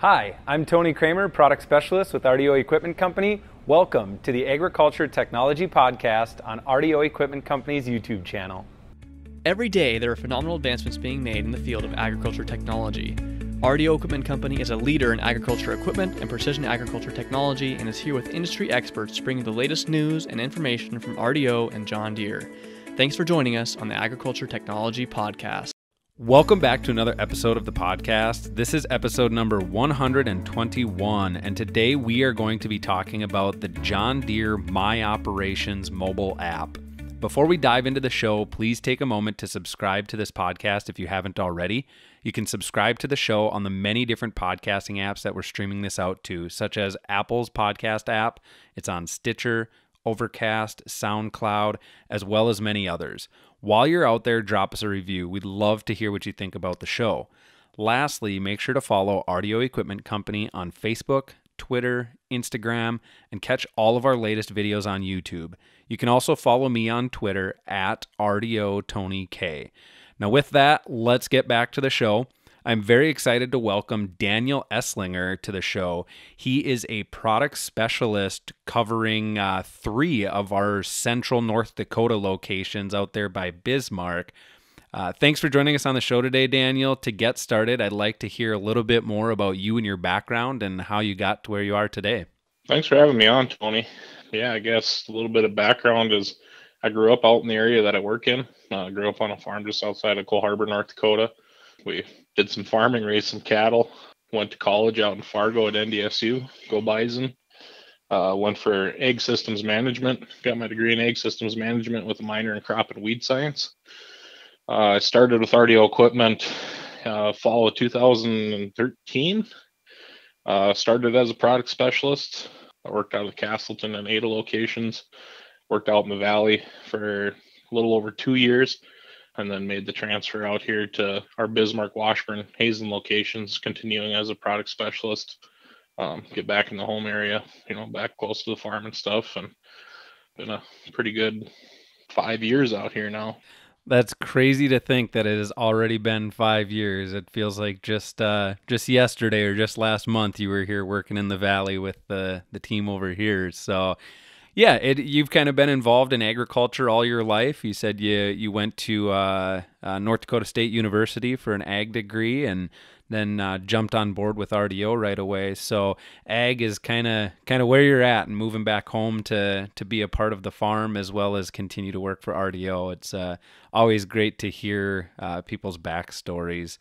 Hi, I'm Tony Kramer, product specialist with RDO Equipment Company. Welcome to the Agriculture Technology Podcast on RDO Equipment Company's YouTube channel. Every day, there are phenomenal advancements being made in the field of agriculture technology. RDO Equipment Company is a leader in agriculture equipment and precision agriculture technology and is here with industry experts to bring the latest news and information from RDO and John Deere. Thanks for joining us on the Agriculture Technology Podcast. Welcome back to another episode of the podcast. This is episode number 121, and today we are going to be talking about the John Deere My Operations mobile app. Before we dive into the show, please take a moment to subscribe to this podcast if you haven't already. You can subscribe to the show on the many different podcasting apps that we're streaming this out to, such as Apple's podcast app, it's on Stitcher, Overcast, SoundCloud, as well as many others. While you're out there, drop us a review. We'd love to hear what you think about the show. Lastly, make sure to follow Audio Equipment Company on Facebook, Twitter, Instagram, and catch all of our latest videos on YouTube. You can also follow me on Twitter at RDO Tony K. Now, with that, let's get back to the show. I'm very excited to welcome Daniel Esslinger to the show. He is a product specialist covering uh, three of our central North Dakota locations out there by Bismarck. Uh, thanks for joining us on the show today, Daniel. To get started, I'd like to hear a little bit more about you and your background and how you got to where you are today. Thanks for having me on, Tony. Yeah, I guess a little bit of background is I grew up out in the area that I work in. Uh, I grew up on a farm just outside of Cole Harbor, North Dakota. We did some farming, raised some cattle, went to college out in Fargo at NDSU, go bison. Uh, went for egg systems management, got my degree in egg systems management with a minor in crop and weed science. Uh, I started with RDO equipment uh, fall of 2013. Uh, started as a product specialist. I worked out of Castleton and Ada locations. Worked out in the valley for a little over two years and then made the transfer out here to our Bismarck, Washburn, Hazen locations, continuing as a product specialist. Um, get back in the home area, you know, back close to the farm and stuff. And been a pretty good five years out here now. That's crazy to think that it has already been five years. It feels like just uh, just yesterday or just last month you were here working in the valley with the the team over here. So yeah, it, you've kind of been involved in agriculture all your life. You said you you went to uh, uh, North Dakota State University for an ag degree, and then uh, jumped on board with RDO right away. So ag is kind of kind of where you're at, and moving back home to to be a part of the farm as well as continue to work for RDO. It's uh, always great to hear uh, people's backstories.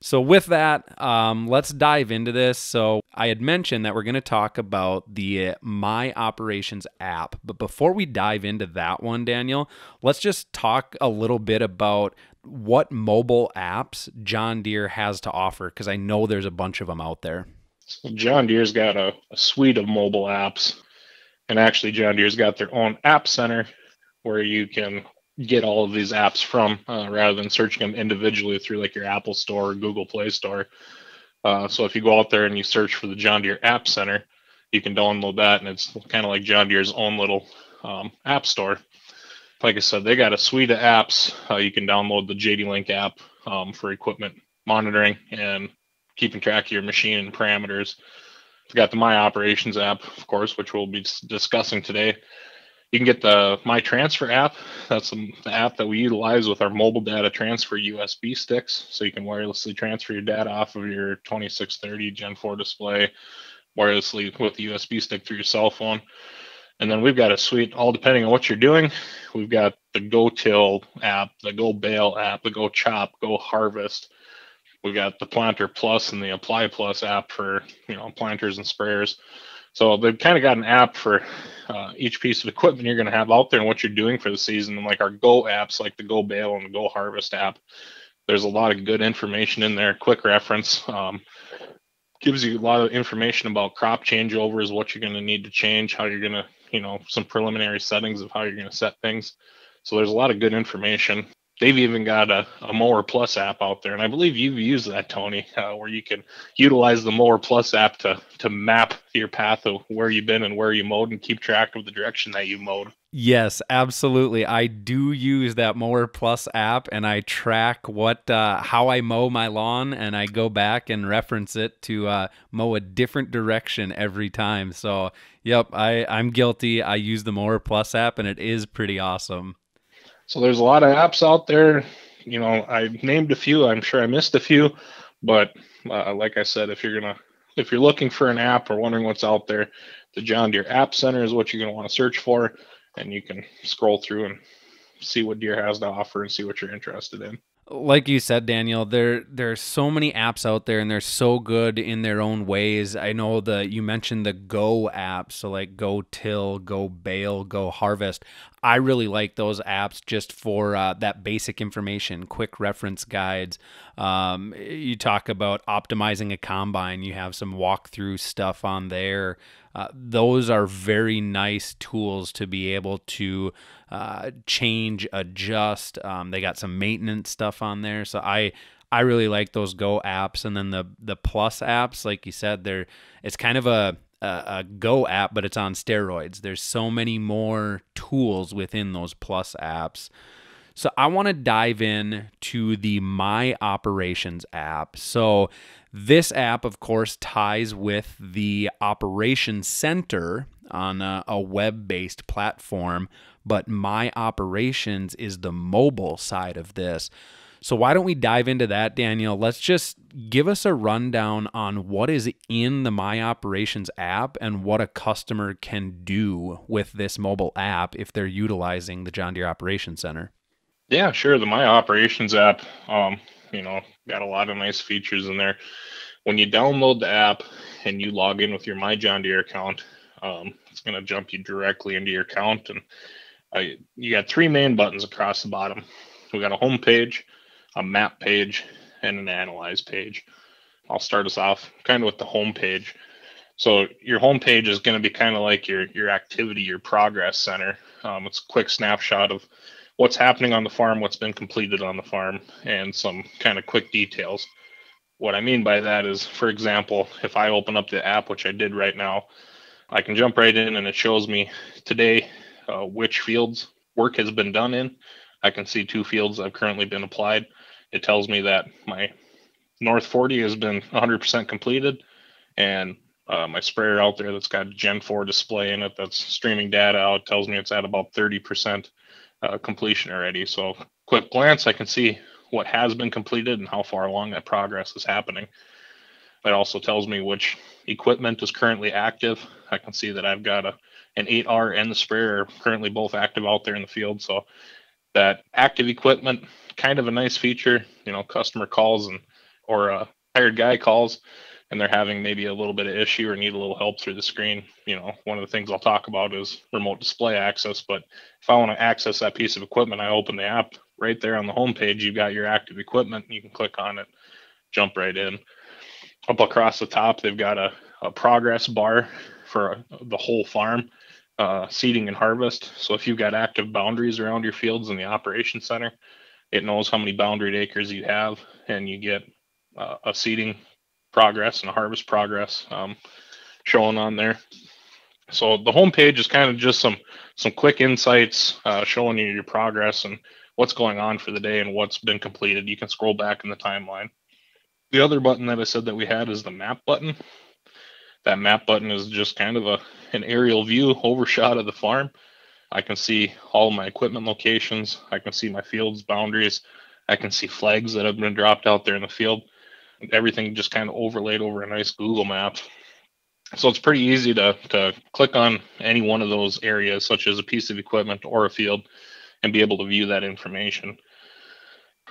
So, with that, um, let's dive into this. So, I had mentioned that we're going to talk about the uh, My Operations app. But before we dive into that one, Daniel, let's just talk a little bit about what mobile apps John Deere has to offer, because I know there's a bunch of them out there. So John Deere's got a, a suite of mobile apps. And actually, John Deere's got their own app center where you can get all of these apps from uh, rather than searching them individually through like your Apple Store or Google Play Store. Uh, so if you go out there and you search for the John Deere App Center, you can download that, and it's kind of like John Deere's own little um, app store. Like I said, they got a suite of apps. Uh, you can download the JD Link app um, for equipment monitoring and keeping track of your machine and parameters. We got the My Operations app, of course, which we'll be discussing today. You can get the My Transfer app. That's the app that we utilize with our mobile data transfer USB sticks. So you can wirelessly transfer your data off of your 2630 Gen 4 display wirelessly with the USB stick through your cell phone. And then we've got a suite, all depending on what you're doing. We've got the Go Till app, the Go Bale app, the Go Chop, Go Harvest. We've got the Planter Plus and the Apply Plus app for you know planters and sprayers. So they've kind of got an app for uh, each piece of equipment you're going to have out there and what you're doing for the season. And like our Go apps, like the Go Bale and the Go Harvest app, there's a lot of good information in there. Quick reference um, gives you a lot of information about crop changeovers, what you're going to need to change, how you're going to, you know, some preliminary settings of how you're going to set things. So there's a lot of good information they've even got a, a mower plus app out there and i believe you've used that tony uh, where you can utilize the mower plus app to to map your path of where you've been and where you mowed and keep track of the direction that you mowed yes absolutely i do use that mower plus app and i track what uh, how i mow my lawn and i go back and reference it to uh, mow a different direction every time so yep i i'm guilty i use the mower plus app and it is pretty awesome so there's a lot of apps out there. You know, I named a few. I'm sure I missed a few, but uh, like I said, if you're gonna if you're looking for an app or wondering what's out there, the John Deere App Center is what you're gonna want to search for, and you can scroll through and see what Deere has to offer and see what you're interested in like you said daniel there there's so many apps out there and they're so good in their own ways i know the you mentioned the go app so like go till go bail go harvest i really like those apps just for uh, that basic information quick reference guides um, you talk about optimizing a combine you have some walkthrough stuff on there uh, those are very nice tools to be able to uh, change, adjust. Um, they got some maintenance stuff on there, so I I really like those Go apps, and then the the Plus apps, like you said, they're it's kind of a a, a Go app, but it's on steroids. There's so many more tools within those Plus apps. So I want to dive in to the My Operations app. So this app, of course, ties with the Operations Center on a, a web-based platform, but My Operations is the mobile side of this. So why don't we dive into that, Daniel? Let's just give us a rundown on what is in the My Operations app and what a customer can do with this mobile app if they're utilizing the John Deere Operations Center. Yeah, sure. The My Operations app, um, you know, got a lot of nice features in there. When you download the app and you log in with your My John Deere account, um, it's going to jump you directly into your account. And I, you got three main buttons across the bottom. We got a home page, a map page, and an analyze page. I'll start us off kind of with the home page. So your home page is going to be kind of like your your activity, your progress center. Um, it's a quick snapshot of what's happening on the farm, what's been completed on the farm, and some kind of quick details. What I mean by that is, for example, if I open up the app, which I did right now, I can jump right in and it shows me today uh, which fields work has been done in. I can see two fields I've currently been applied. It tells me that my North 40 has been 100% completed and uh, my sprayer out there that's got Gen 4 display in it that's streaming data out tells me it's at about 30% uh, completion already. So quick glance, I can see what has been completed and how far along that progress is happening. It also tells me which equipment is currently active. I can see that I've got a an 8R and the sprayer currently both active out there in the field. So that active equipment, kind of a nice feature. You know, customer calls and or a uh, hired guy calls and they're having maybe a little bit of issue or need a little help through the screen, you know, one of the things I'll talk about is remote display access. But if I want to access that piece of equipment, I open the app right there on the home page. You've got your active equipment. You can click on it, jump right in. Up across the top, they've got a, a progress bar for the whole farm, uh, seeding and harvest. So if you've got active boundaries around your fields in the operation center, it knows how many boundary acres you have, and you get uh, a seeding progress and harvest progress um, showing on there. So the homepage is kind of just some some quick insights uh, showing you your progress and what's going on for the day and what's been completed. You can scroll back in the timeline. The other button that I said that we had is the map button. That map button is just kind of a an aerial view overshot of the farm. I can see all my equipment locations. I can see my field's boundaries. I can see flags that have been dropped out there in the field everything just kind of overlaid over a nice Google map. So it's pretty easy to, to click on any one of those areas, such as a piece of equipment or a field, and be able to view that information.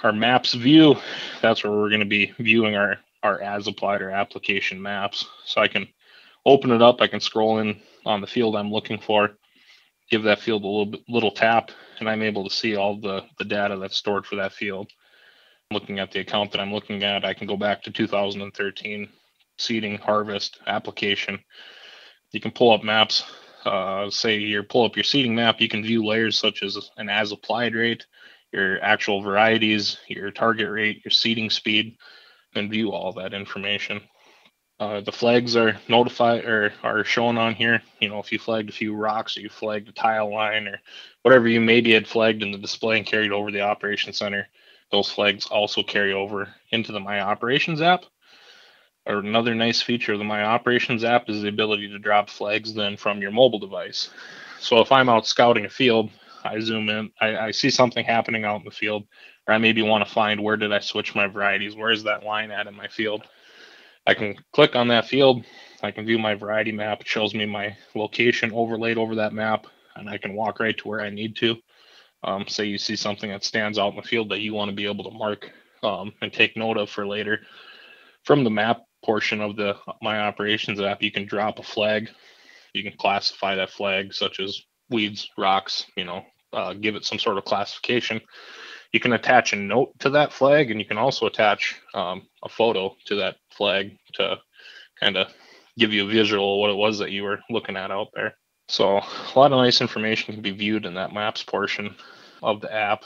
Our maps view, that's where we're going to be viewing our, our as applied or application maps. So I can open it up, I can scroll in on the field I'm looking for, give that field a little, little tap, and I'm able to see all the, the data that's stored for that field looking at the account that I'm looking at, I can go back to 2013 seeding harvest application. You can pull up maps. Uh, say you pull up your seeding map, you can view layers such as an as applied rate, your actual varieties, your target rate, your seeding speed, and view all that information. Uh, the flags are notified or are shown on here. You know, if you flagged a few rocks or you flagged a tile line or whatever you maybe had flagged in the display and carried over the operation center, those flags also carry over into the My Operations app. Or another nice feature of the My Operations app is the ability to drop flags then from your mobile device. So if I'm out scouting a field, I zoom in, I, I see something happening out in the field, or I maybe want to find where did I switch my varieties, where is that line at in my field I can click on that field. I can view my variety map. It shows me my location overlaid over that map, and I can walk right to where I need to. Um, say you see something that stands out in the field that you want to be able to mark um, and take note of for later. From the map portion of the My Operations app, you can drop a flag. You can classify that flag, such as weeds, rocks, you know, uh, give it some sort of classification. You can attach a note to that flag, and you can also attach um, a photo to that flag to kind of give you a visual of what it was that you were looking at out there. So a lot of nice information can be viewed in that maps portion of the app.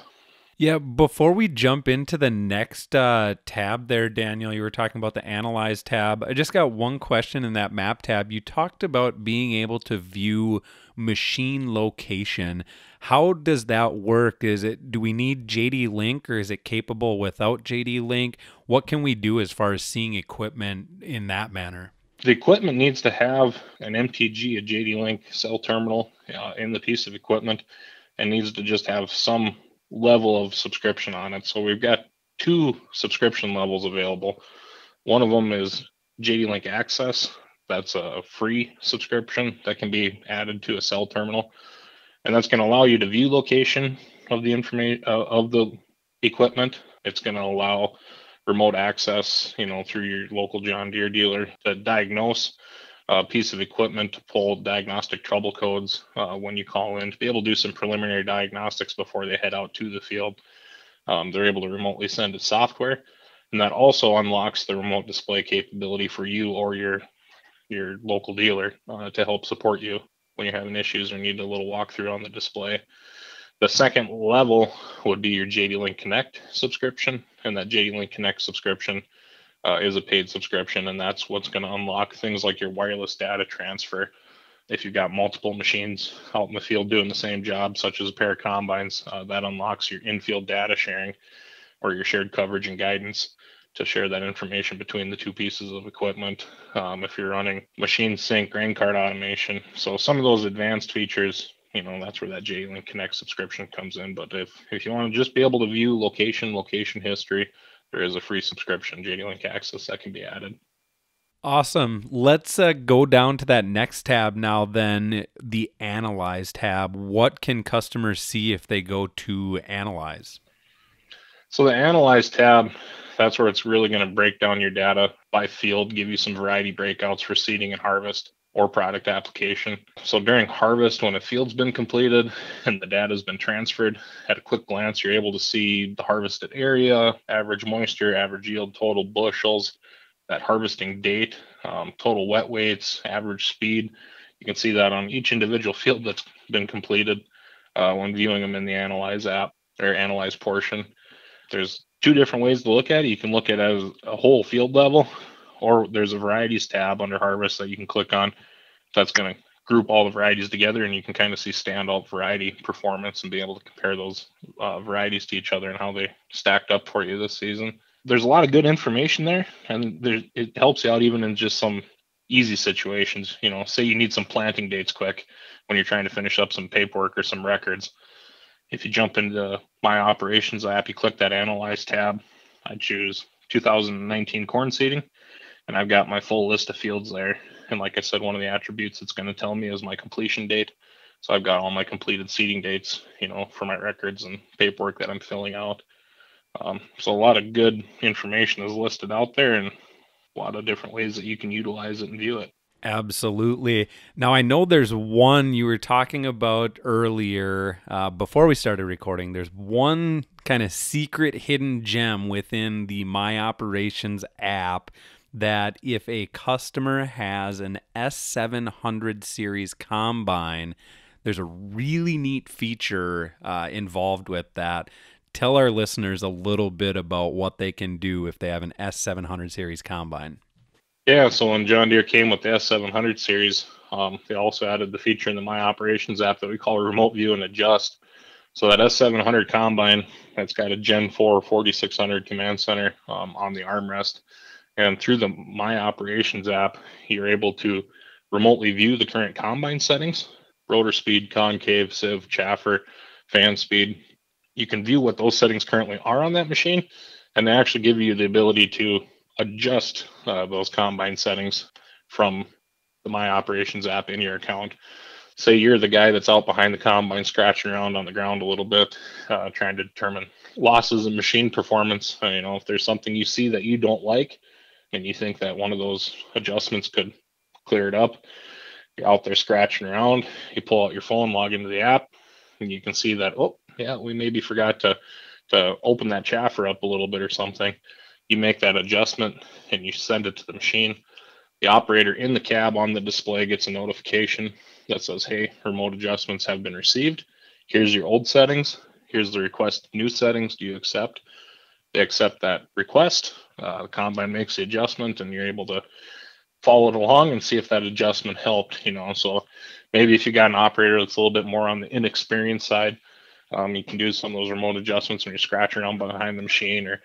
Yeah, before we jump into the next uh, tab there, Daniel, you were talking about the Analyze tab. I just got one question in that map tab. You talked about being able to view machine location. How does that work? Is it do we need JD Link or is it capable without JD Link? What can we do as far as seeing equipment in that manner? The equipment needs to have an MTG, a JD Link cell terminal uh, in the piece of equipment, and needs to just have some level of subscription on it. So we've got two subscription levels available. One of them is JD Link Access. That's a free subscription that can be added to a cell terminal, and that's going to allow you to view location of the information uh, of the equipment. It's going to allow remote access, you know, through your local John Deere dealer to diagnose uh, piece of equipment to pull diagnostic trouble codes uh, when you call in to be able to do some preliminary diagnostics before they head out to the field. Um, they're able to remotely send a software, and that also unlocks the remote display capability for you or your your local dealer uh, to help support you when you're having issues or need a little walkthrough on the display. The second level would be your JD Link Connect subscription, and that JD Link Connect subscription uh, is a paid subscription, and that's what's going to unlock things like your wireless data transfer. If you've got multiple machines out in the field doing the same job, such as a pair of combines, uh, that unlocks your infield data sharing or your shared coverage and guidance to share that information between the two pieces of equipment. Um, if you're running machine sync, grain card automation, so some of those advanced features you know that's where that J-Link Connect subscription comes in. But if if you want to just be able to view location, location history, there is a free subscription J-Link access that can be added. Awesome. Let's uh, go down to that next tab now, then the Analyze tab. What can customers see if they go to Analyze? So, the Analyze tab, that's where it's really going to break down your data by field, give you some variety breakouts for seeding and harvest or product application. So during harvest, when a field's been completed and the data has been transferred, at a quick glance, you're able to see the harvested area, average moisture, average yield, total bushels, that harvesting date, um, total wet weights, average speed. You can see that on each individual field that's been completed uh, when viewing them in the Analyze app or Analyze portion. There's two different ways to look at it. You can look at it as a whole field level, or there's a varieties tab under harvest that you can click on. That's going to group all the varieties together and you can kind of see standout variety performance and be able to compare those uh, varieties to each other and how they stacked up for you this season. There's a lot of good information there and there, it helps you out even in just some easy situations. You know, say you need some planting dates quick when you're trying to finish up some paperwork or some records. If you jump into my operations app, you click that analyze tab. I choose 2019 corn seeding and I've got my full list of fields there. And like I said, one of the attributes it's going to tell me is my completion date. So I've got all my completed seeding dates, you know, for my records and paperwork that I'm filling out. Um, so a lot of good information is listed out there and a lot of different ways that you can utilize it and view it. Absolutely. Now, I know there's one you were talking about earlier uh, before we started recording. There's one kind of secret hidden gem within the My Operations app that if a customer has an S700 series combine, there's a really neat feature uh, involved with that. Tell our listeners a little bit about what they can do if they have an S700 series combine. Yeah, so when John Deere came with the S700 series, um, they also added the feature in the My Operations app that we call Remote View and Adjust. So that S700 combine, that's got a Gen 4 4600 command center um, on the armrest. And through the My Operations app, you're able to remotely view the current combine settings, rotor speed, concave, sieve, chaffer, fan speed. You can view what those settings currently are on that machine and they actually give you the ability to adjust uh, those combine settings from the My Operations app in your account. Say you're the guy that's out behind the combine, scratching around on the ground a little bit, uh, trying to determine losses in machine performance. Uh, you know, if there's something you see that you don't like, and you think that one of those adjustments could clear it up, you're out there scratching around, you pull out your phone, log into the app, and you can see that, oh, yeah, we maybe forgot to, to open that chaffer up a little bit or something. You make that adjustment and you send it to the machine. The operator in the cab on the display gets a notification that says, hey, remote adjustments have been received. Here's your old settings. Here's the request new settings. Do you accept? they accept that request. Uh, the combine makes the adjustment, and you're able to follow it along and see if that adjustment helped. You know, so maybe if you got an operator that's a little bit more on the inexperienced side, um, you can do some of those remote adjustments when you're scratching around behind the machine, or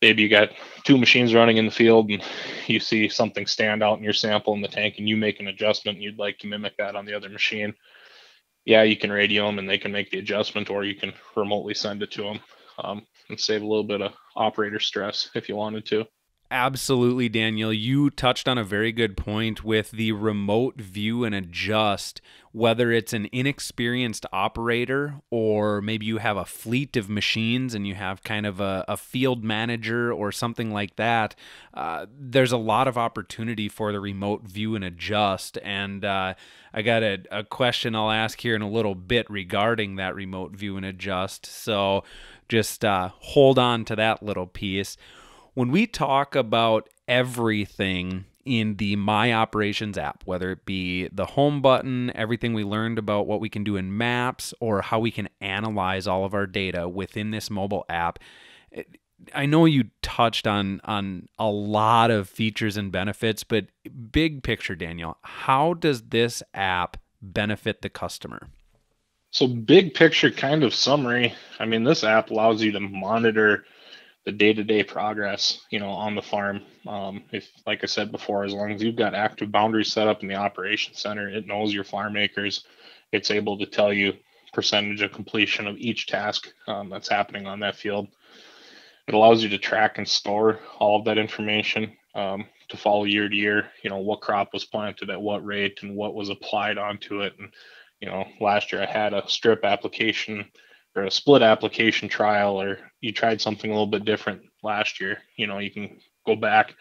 maybe you got two machines running in the field and you see something stand out in your sample in the tank, and you make an adjustment and you'd like to mimic that on the other machine. Yeah, you can radio them and they can make the adjustment, or you can remotely send it to them. Um, and save a little bit of operator stress if you wanted to absolutely, Daniel. You touched on a very good point with the remote view and adjust, whether it's an inexperienced operator or maybe you have a fleet of machines and you have kind of a, a field manager or something like that. Uh, there's a lot of opportunity for the remote view and adjust. And uh, I got a, a question I'll ask here in a little bit regarding that remote view and adjust. So just uh, hold on to that little piece when we talk about everything in the My Operations app, whether it be the home button, everything we learned about what we can do in maps, or how we can analyze all of our data within this mobile app. I know you touched on on a lot of features and benefits, but big picture, Daniel, how does this app benefit the customer? So big picture kind of summary. I mean, this app allows you to monitor the day-to-day progress you know on the farm um, if like i said before as long as you've got active boundaries set up in the operation center it knows your farm acres it's able to tell you percentage of completion of each task um, that's happening on that field it allows you to track and store all of that information um, to follow year to year you know what crop was planted at what rate and what was applied onto it and you know last year i had a strip application or a split application trial or you tried something a little bit different last year you know you can go back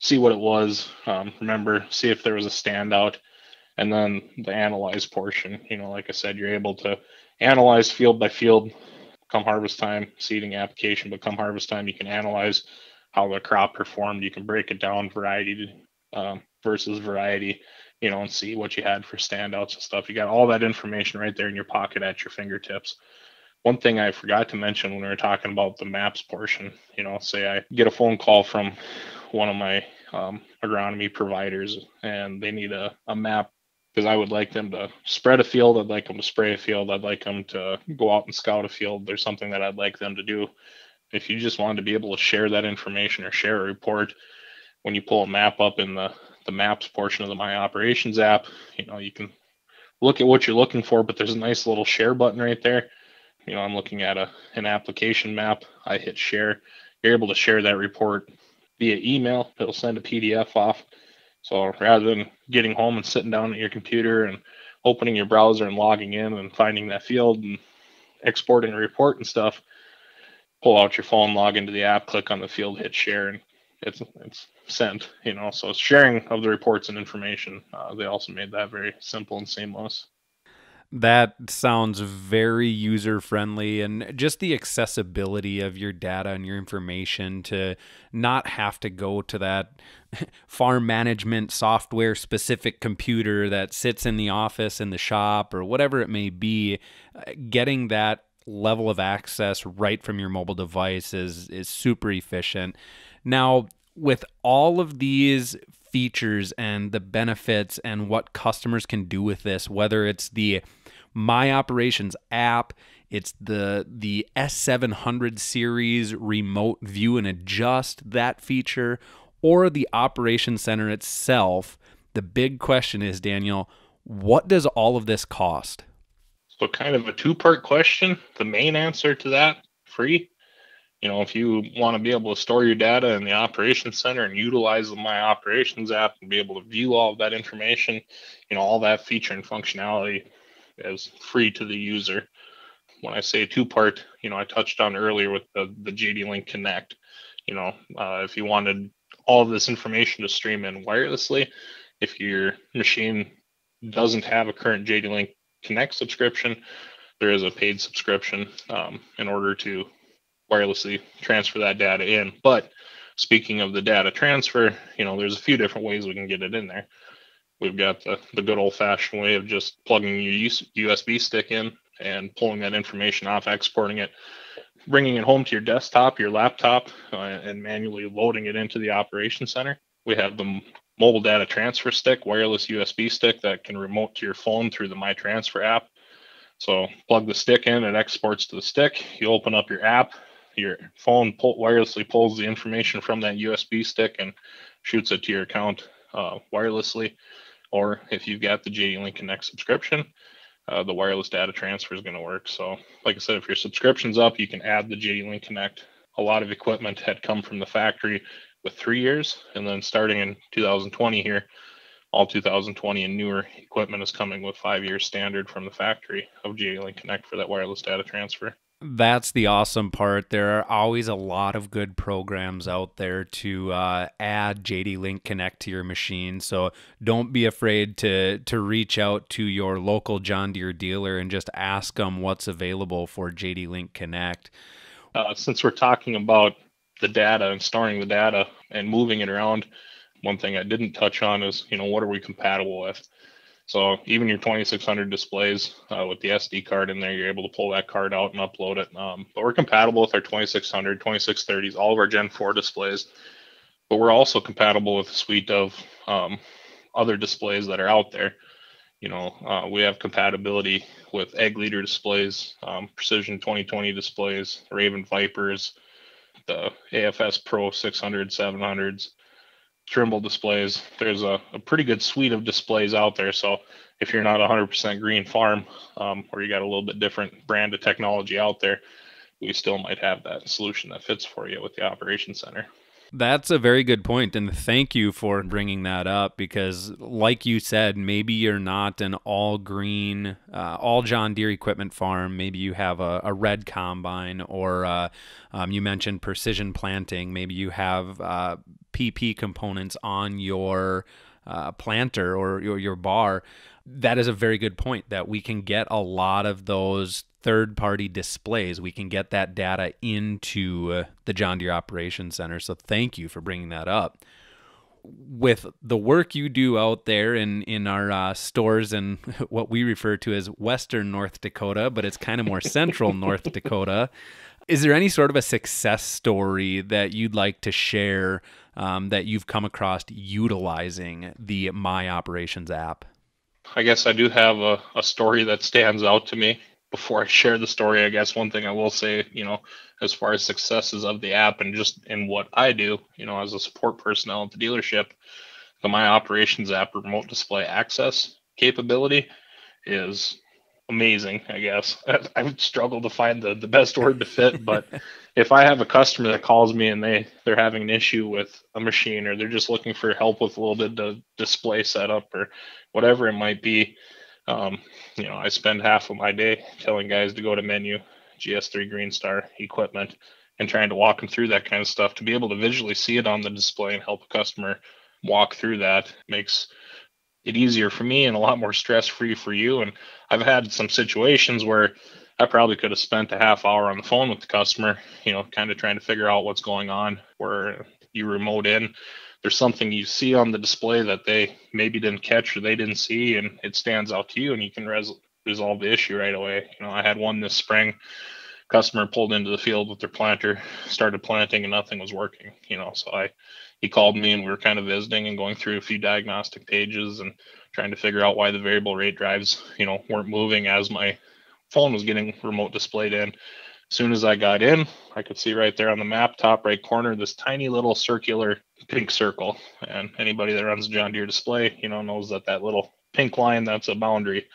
see what it was um, remember see if there was a standout and then the analyze portion you know like i said you're able to analyze field by field come harvest time seeding application but come harvest time you can analyze how the crop performed you can break it down variety um, versus variety you know and see what you had for standouts and stuff you got all that information right there in your pocket at your fingertips one thing I forgot to mention when we were talking about the maps portion, you know, say I get a phone call from one of my um, agronomy providers and they need a, a map because I would like them to spread a field. I'd like them to spray a field. I'd like them to go out and scout a field. There's something that I'd like them to do. If you just wanted to be able to share that information or share a report, when you pull a map up in the, the maps portion of the My Operations app, you know, you can look at what you're looking for, but there's a nice little share button right there you know, I'm looking at a an application map. I hit share. You're able to share that report via email. It'll send a PDF off. So rather than getting home and sitting down at your computer and opening your browser and logging in and finding that field and exporting a report and stuff, pull out your phone, log into the app, click on the field, hit share, and it's it's sent. You know, so sharing of the reports and information. Uh, they also made that very simple and seamless. That sounds very user friendly and just the accessibility of your data and your information to not have to go to that farm management software specific computer that sits in the office, in the shop, or whatever it may be. Uh, getting that level of access right from your mobile device is, is super efficient. Now, with all of these features and the benefits and what customers can do with this, whether it's the My Operations app, it's the the S700 series remote view and adjust that feature or the operation center itself. The big question is, Daniel, what does all of this cost? So kind of a two-part question. The main answer to that, free you know, if you want to be able to store your data in the operations center and utilize the My Operations app and be able to view all of that information, you know, all that feature and functionality is free to the user. When I say two part, you know, I touched on earlier with the, the JD Link Connect. You know, uh, if you wanted all of this information to stream in wirelessly, if your machine doesn't have a current JD Link Connect subscription, there is a paid subscription um, in order to wirelessly transfer that data in. But speaking of the data transfer, you know, there's a few different ways we can get it in there. We've got the, the good old fashioned way of just plugging your USB stick in and pulling that information off, exporting it, bringing it home to your desktop, your laptop, uh, and manually loading it into the operation center. We have the mobile data transfer stick, wireless USB stick that can remote to your phone through the My Transfer app. So plug the stick in, it exports to the stick. You open up your app, your phone pull, wirelessly pulls the information from that USB stick and shoots it to your account uh, wirelessly. Or if you've got the J-Link Connect subscription, uh, the wireless data transfer is going to work. So, like I said, if your subscription's up, you can add the J-Link Connect. A lot of equipment had come from the factory with three years, and then starting in 2020 here, all 2020 and newer equipment is coming with five years standard from the factory of J-Link Connect for that wireless data transfer. That's the awesome part. There are always a lot of good programs out there to uh, add JD Link Connect to your machine. So don't be afraid to to reach out to your local John Deere dealer and just ask them what's available for JD Link Connect. Uh, since we're talking about the data and storing the data and moving it around, one thing I didn't touch on is you know what are we compatible with? So even your 2600 displays uh, with the SD card in there, you're able to pull that card out and upload it. Um, but we're compatible with our 2600, 2630s, all of our Gen 4 displays. But we're also compatible with a suite of um, other displays that are out there. You know, uh, we have compatibility with egg leader displays, um, Precision 2020 displays, Raven Vipers, the AFS Pro 600, 700s. Trimble displays. There's a, a, pretty good suite of displays out there. So if you're not 100% green farm um, or you got a little bit different brand of technology out there, we still might have that solution that fits for you with the operation center. That's a very good point, and thank you for bringing that up because, like you said, maybe you're not an all green, uh, all John Deere equipment farm. Maybe you have a, a red combine, or uh, um, you mentioned precision planting. Maybe you have uh, PP components on your uh, planter or your, your bar, that is a very good point that we can get a lot of those third party displays. We can get that data into uh, the John Deere Operations Center. So thank you for bringing that up. With the work you do out there in in our uh, stores and what we refer to as Western North Dakota, but it's kind of more Central North Dakota, is there any sort of a success story that you'd like to share um, that you've come across utilizing the My Operations app? I guess I do have a, a story that stands out to me. Before I share the story, I guess one thing I will say, you know, as far as successes of the app and just in what I do, you know, as a support personnel at the dealership, the My Operations app remote display access capability is amazing, I guess. I would struggle to find the, the best word to fit, but if I have a customer that calls me and they they're having an issue with a machine or they're just looking for help with a little bit of display setup or whatever it might be, um, you know, I spend half of my day telling guys to go to menu, GS3 Green Star equipment, and trying to walk them through that kind of stuff to be able to visually see it on the display and help a customer walk through that makes it easier for me and a lot more stress free for you. And I've had some situations where I probably could have spent a half hour on the phone with the customer, you know, kind of trying to figure out what's going on where you remote in. There's something you see on the display that they maybe didn't catch or they didn't see, and it stands out to you, and you can res- resolve the issue right away. You know, I had one this spring. Customer pulled into the field with their planter, started planting, and nothing was working. You know, so I he called me and we were kind of visiting and going through a few diagnostic pages and trying to figure out why the variable rate drives, you know, weren't moving as my phone was getting remote displayed in. As soon as I got in, I could see right there on the map, top right corner, this tiny little circular pink circle. And anybody that runs a John Deere display, you know, knows that that little pink line, that's a boundary.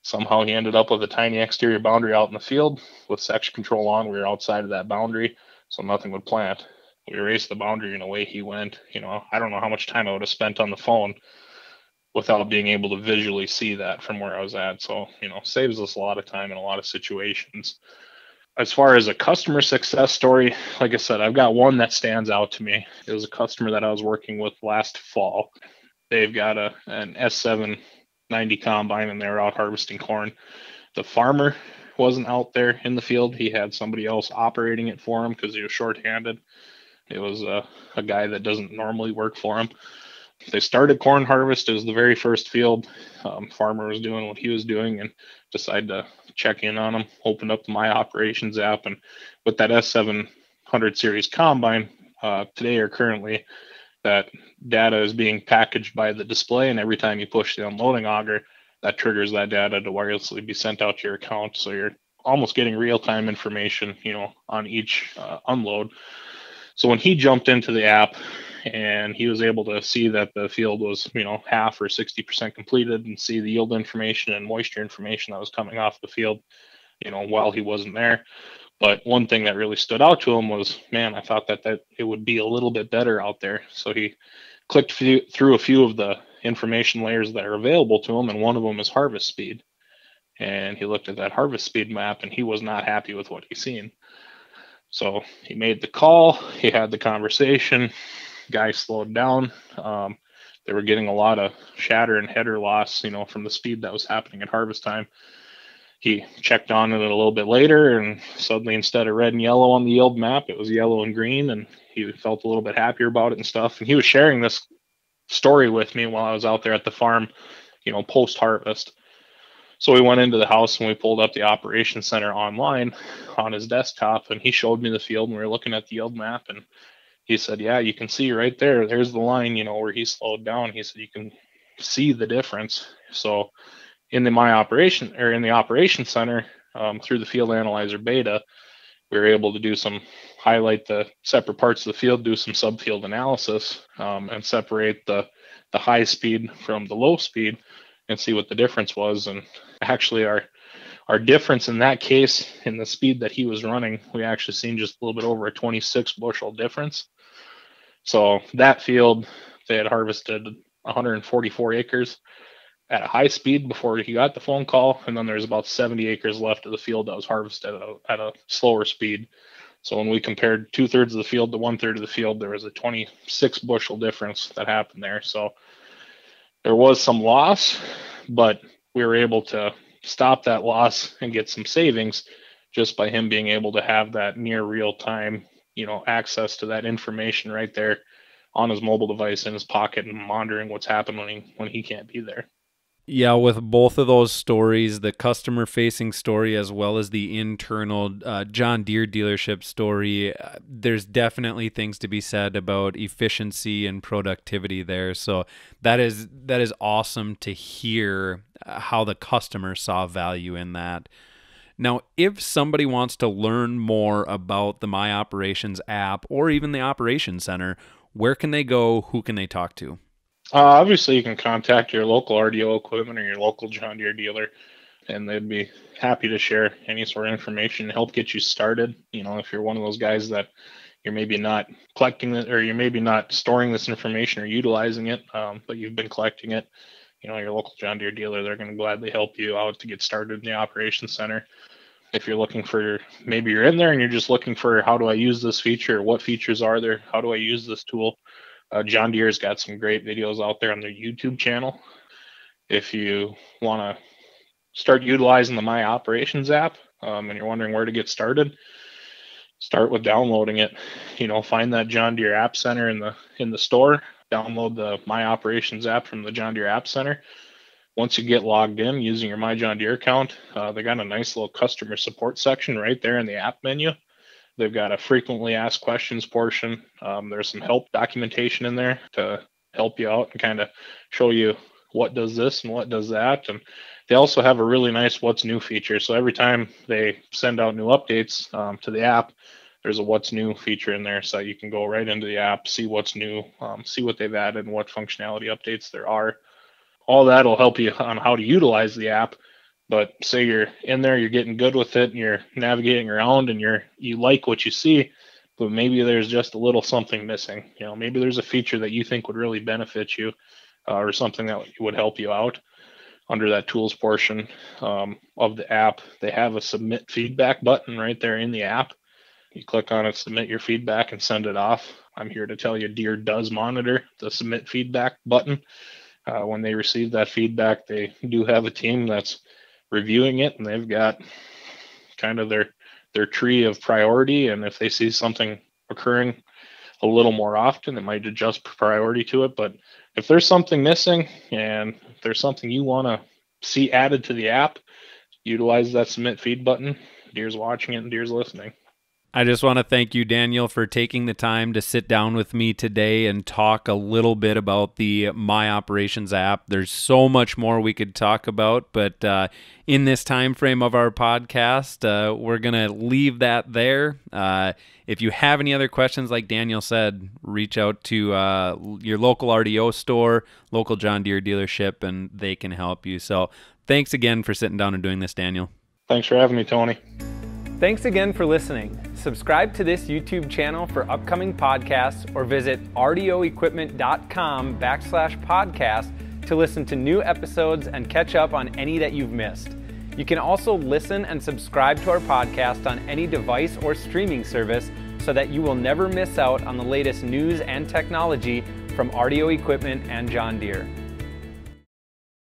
Somehow he ended up with a tiny exterior boundary out in the field with section control on. We were outside of that boundary, so nothing would plant we erased the boundary and away he went. You know, I don't know how much time I would have spent on the phone without being able to visually see that from where I was at. So, you know, saves us a lot of time in a lot of situations. As far as a customer success story, like I said, I've got one that stands out to me. It was a customer that I was working with last fall. They've got a an S790 combine and they are out harvesting corn. The farmer wasn't out there in the field. He had somebody else operating it for him because he was shorthanded. It was a a guy that doesn't normally work for him. They started corn harvest as the very first field. Um, farmer was doing what he was doing and decided to check in on him. Opened up my operations app and with that S700 series combine uh, today or currently, that data is being packaged by the display, and every time you push the unloading auger, that triggers that data to wirelessly be sent out to your account. So you're almost getting real-time information, you know, on each uh, unload. So when he jumped into the app and he was able to see that the field was, you know, half or 60% completed and see the yield information and moisture information that was coming off the field, you know, while he wasn't there. But one thing that really stood out to him was, man, I thought that, that it would be a little bit better out there. So he clicked through a few of the information layers that are available to him, and one of them is harvest speed. And he looked at that harvest speed map, and he was not happy with what he seen. So he made the call, he had the conversation, guy slowed down. Um, they were getting a lot of shatter and header loss, you know, from the speed that was happening at harvest time. He checked on it a little bit later, and suddenly, instead of red and yellow on the yield map, it was yellow and green, and he felt a little bit happier about it and stuff. And he was sharing this story with me while I was out there at the farm, you know, post harvest. So we went into the house and we pulled up the operation center online on his desktop, and he showed me the field, and we were looking at the yield map, and he said, "Yeah, you can see right there. There's the line, you know, where he slowed down." He said, "You can see the difference." So in the my operation or in the operation center um, through the field analyzer beta, we were able to do some highlight the separate parts of the field, do some subfield analysis, um, and separate the the high speed from the low speed and see what the difference was. And actually, our our difference in that case in the speed that he was running, we actually seen just a little bit over a 26 bushel difference. So that field, they had harvested 144 acres at a high speed before he got the phone call, and then there's about 70 acres left of the field that was harvested at a, at a slower speed. So when we compared two thirds of the field to one third of the field, there was a 26 bushel difference that happened there. So there was some loss, but we were able to stop that loss and get some savings just by him being able to have that near real time, you know, access to that information right there on his mobile device in his pocket and monitoring what's happening when he can't be there. Yeah, with both of those stories, the customer facing story as well as the internal uh, John Deere dealership story, uh, there's definitely things to be said about efficiency and productivity there. So that is that is awesome to hear uh, how the customer saw value in that. Now, if somebody wants to learn more about the My Operations app or even the Operations Center, where can they go? Who can they talk to? Uh, obviously, you can contact your local RDO equipment or your local John Deere dealer, and they'd be happy to share any sort of information to help get you started. You know, if you're one of those guys that you're maybe not collecting it or you're maybe not storing this information or utilizing it, um, but you've been collecting it, you know, your local John Deere dealer, they're going to gladly help you out to get started in the operations center. If you're looking for, maybe you're in there and you're just looking for how do I use this feature? What features are there? How do I use this tool? Uh, John Deere's got some great videos out there on their YouTube channel. If you want to start utilizing the My Operations app um, and you're wondering where to get started, start with downloading it. You know, find that John Deere App Center in the in the store. Download the My Operations app from the John Deere App Center. Once you get logged in using your My John Deere account, uh, they got a nice little customer support section right there in the app menu. They've got a frequently asked questions portion. Um, there's some help documentation in there to help you out and kind of show you what does this and what does that. And they also have a really nice what's new feature. So every time they send out new updates um, to the app, there's a what's new feature in there so you can go right into the app, see what's new, um, see what they've added and what functionality updates there are. All that'll help you on how to utilize the app but say you're in there, you're getting good with it, and you're navigating around, and you're you like what you see, but maybe there's just a little something missing. You know, maybe there's a feature that you think would really benefit you, uh, or something that would help you out under that tools portion um, of the app. They have a submit feedback button right there in the app. You click on it, submit your feedback, and send it off. I'm here to tell you, Deer does monitor the submit feedback button. Uh, when they receive that feedback, they do have a team that's reviewing it and they've got kind of their their tree of priority and if they see something occurring a little more often it might adjust priority to it but if there's something missing and there's something you want to see added to the app utilize that submit feed button deer's watching it and deer's listening I just want to thank you, Daniel, for taking the time to sit down with me today and talk a little bit about the My Operations app. There's so much more we could talk about, but uh, in this time frame of our podcast, uh, we're going to leave that there. Uh, if you have any other questions, like Daniel said, reach out to uh, your local RDO store, local John Deere dealership, and they can help you. So thanks again for sitting down and doing this, Daniel. Thanks for having me, Tony. Thanks again for listening subscribe to this YouTube channel for upcoming podcasts or visit rdoequipment.com backslash podcast to listen to new episodes and catch up on any that you've missed. You can also listen and subscribe to our podcast on any device or streaming service so that you will never miss out on the latest news and technology from RDO Equipment and John Deere.